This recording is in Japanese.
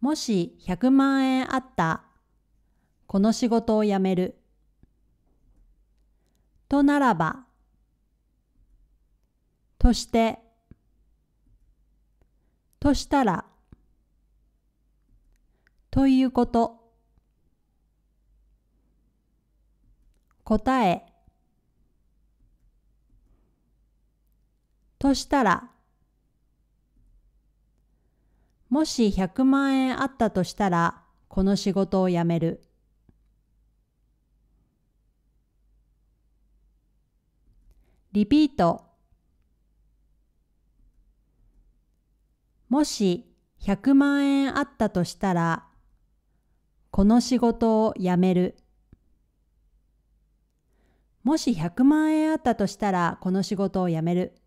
もし100万円あった。この仕事を辞める。とならば。として。としたら。ということ。答え。としたら。もし100万円あったとしたら、この仕事を辞める。リピート。もし100万円あったとしたら、この仕事を辞める。もし100万円あったとしたら、この仕事を辞める。